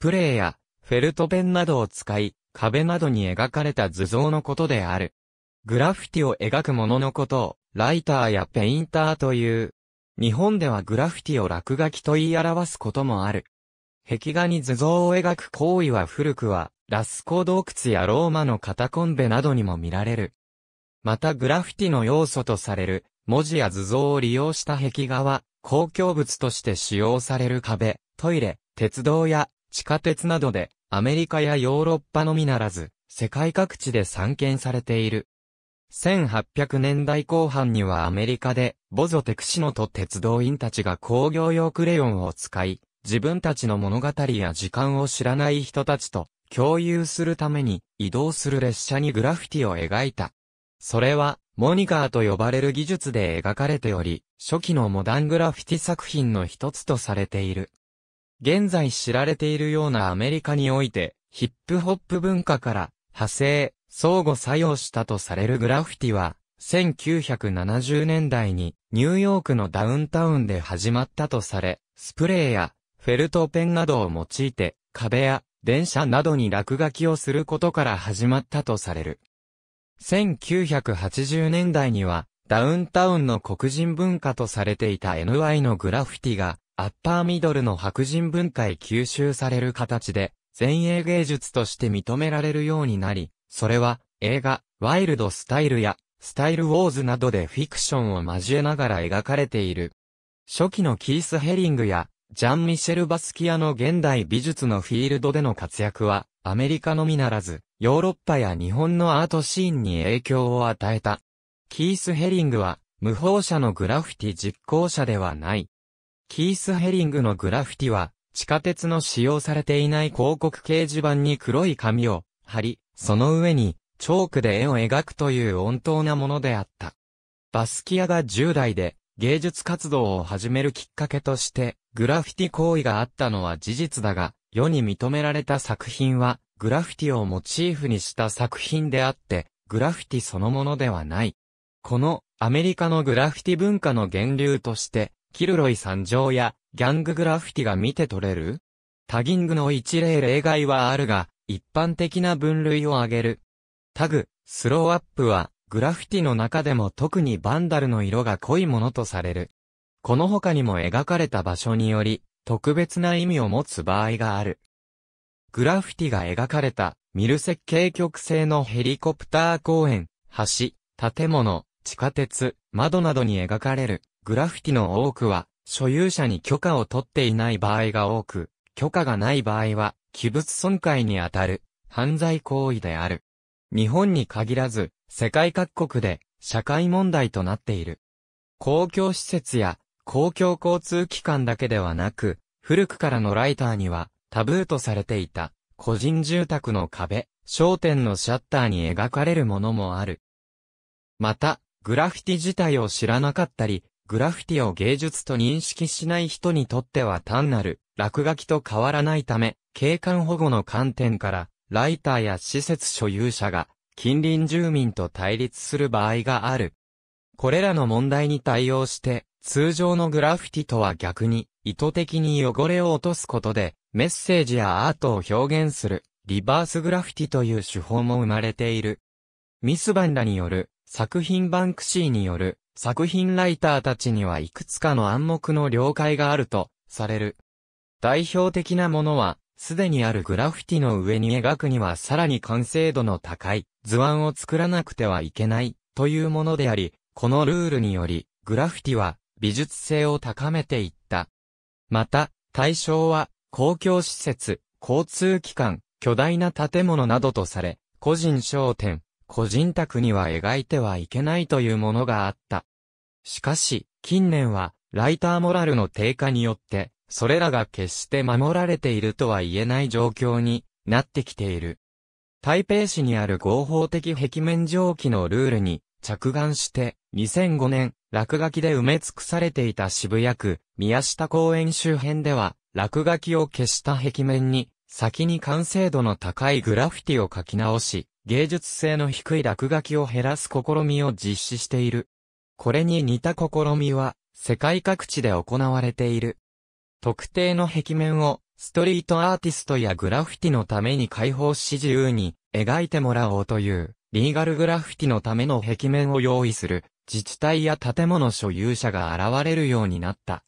プレーや、フェルトペンなどを使い、壁などに描かれた図像のことである。グラフィティを描くもののことを、ライターやペインターという。日本ではグラフィティを落書きと言い表すこともある。壁画に図像を描く行為は古くは、ラスコ洞窟やローマのカタコンベなどにも見られる。またグラフィティの要素とされる、文字や図像を利用した壁画は、公共物として使用される壁、トイレ、鉄道や地下鉄などで、アメリカやヨーロッパのみならず、世界各地で散見されている。1800年代後半にはアメリカで、ボゾテクシノと鉄道員たちが工業用クレヨンを使い、自分たちの物語や時間を知らない人たちと共有するために移動する列車にグラフィティを描いた。それは、モニカーと呼ばれる技術で描かれており、初期のモダングラフィティ作品の一つとされている。現在知られているようなアメリカにおいて、ヒップホップ文化から派生、相互作用したとされるグラフィティは、1970年代にニューヨークのダウンタウンで始まったとされ、スプレーやフェルトペンなどを用いて壁や電車などに落書きをすることから始まったとされる。1980年代にはダウンタウンの黒人文化とされていた NY のグラフィティがアッパーミドルの白人文化へ吸収される形で、前衛芸術として認められるようになり、それは映画、ワイルドスタイルや、スタイルウォーズなどでフィクションを交えながら描かれている。初期のキース・ヘリングや、ジャン・ミシェル・バスキアの現代美術のフィールドでの活躍は、アメリカのみならず、ヨーロッパや日本のアートシーンに影響を与えた。キース・ヘリングは、無法者のグラフィティ実行者ではない。キース・ヘリングのグラフィティは、地下鉄の使用されていない広告掲示板に黒い紙を貼り、その上に、チョークで絵を描くという温当なものであった。バスキアが10代で芸術活動を始めるきっかけとして、グラフィティ行為があったのは事実だが、世に認められた作品は、グラフィティをモチーフにした作品であって、グラフィティそのものではない。このアメリカのグラフィティ文化の源流として、キルロイ参上やギャンググラフィティが見て取れるタギングの一例例外はあるが、一般的な分類を挙げる。タグ、スローアップは、グラフィティの中でも特にバンダルの色が濃いものとされる。この他にも描かれた場所により、特別な意味を持つ場合がある。グラフィティが描かれた、ミル設計局製のヘリコプター公園、橋、建物、地下鉄、窓などに描かれる。グラフィティの多くは、所有者に許可を取っていない場合が多く、許可がない場合は、器物損壊にあたる、犯罪行為である。日本に限らず、世界各国で、社会問題となっている。公共施設や、公共交通機関だけではなく、古くからのライターには、タブーとされていた、個人住宅の壁、商店のシャッターに描かれるものもある。また、グラフィティ自体を知らなかったり、グラフィティを芸術と認識しない人にとっては単なる落書きと変わらないため、景観保護の観点から、ライターや施設所有者が近隣住民と対立する場合がある。これらの問題に対応して、通常のグラフィティとは逆に、意図的に汚れを落とすことで、メッセージやアートを表現する、リバースグラフィティという手法も生まれている。ミスバンラによる、作品バンクシーによる、作品ライターたちにはいくつかの暗黙の了解があると、される。代表的なものは、すでにあるグラフィティの上に描くにはさらに完成度の高い図案を作らなくてはいけないというものであり、このルールにより、グラフィティは美術性を高めていった。また、対象は公共施設、交通機関、巨大な建物などとされ、個人商店、個人宅には描いてはいけないというものがあった。しかし、近年は、ライターモラルの低下によって、それらが決して守られているとは言えない状況になってきている。台北市にある合法的壁面蒸気のルールに着眼して、2005年、落書きで埋め尽くされていた渋谷区、宮下公園周辺では、落書きを消した壁面に、先に完成度の高いグラフィティを書き直し、芸術性の低い落書きを減らす試みを実施している。これに似た試みは、世界各地で行われている。特定の壁面を、ストリートアーティストやグラフィティのために開放し自由に描いてもらおうという、リーガルグラフィティのための壁面を用意する、自治体や建物所有者が現れるようになった。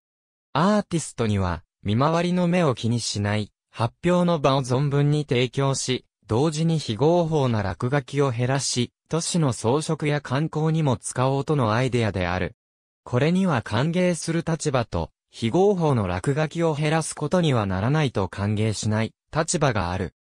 アーティストには、見回りの目を気にしない、発表の場を存分に提供し、同時に非合法な落書きを減らし、都市の装飾や観光にも使おうとのアイデアである。これには歓迎する立場と、非合法の落書きを減らすことにはならないと歓迎しない立場がある。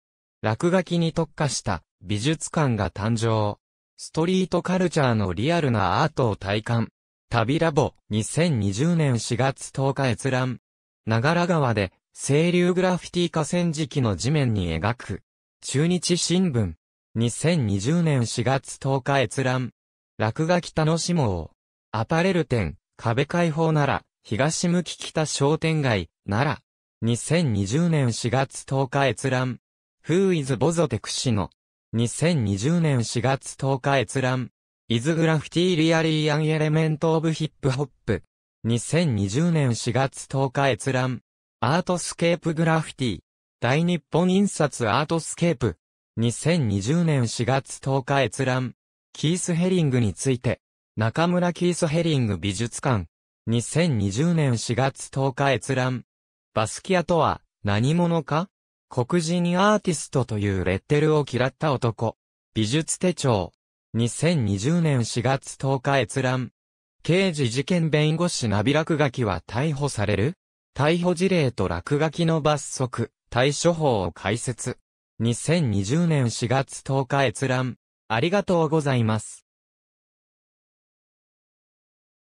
落書きに特化した美術館が誕生。ストリートカルチャーのリアルなアートを体感。旅ラボ2020年4月10日閲覧。長良川で清流グラフィティ河川敷の地面に描く中日新聞。2020年4月10日閲覧。落書き楽しもう。アパレル店、壁開放なら、東向き北商店街、なら。2020年4月10日閲覧。Who is Bozo t e x i n o 2020年4月10日閲覧。is graffiti really an element of hip hop。2020年4月10日閲覧。アートスケープグラフィティ。大日本印刷アートスケープ。2020年4月10日閲覧。キース・ヘリングについて。中村キース・ヘリング美術館。2020年4月10日閲覧。バスキアとは何者か黒人アーティストというレッテルを嫌った男。美術手帳。2020年4月10日閲覧。刑事事件弁護士ナビ落書きは逮捕される逮捕事例と落書きの罰則。対処法を解説。2020年4月10日閲覧。ありがとうございます。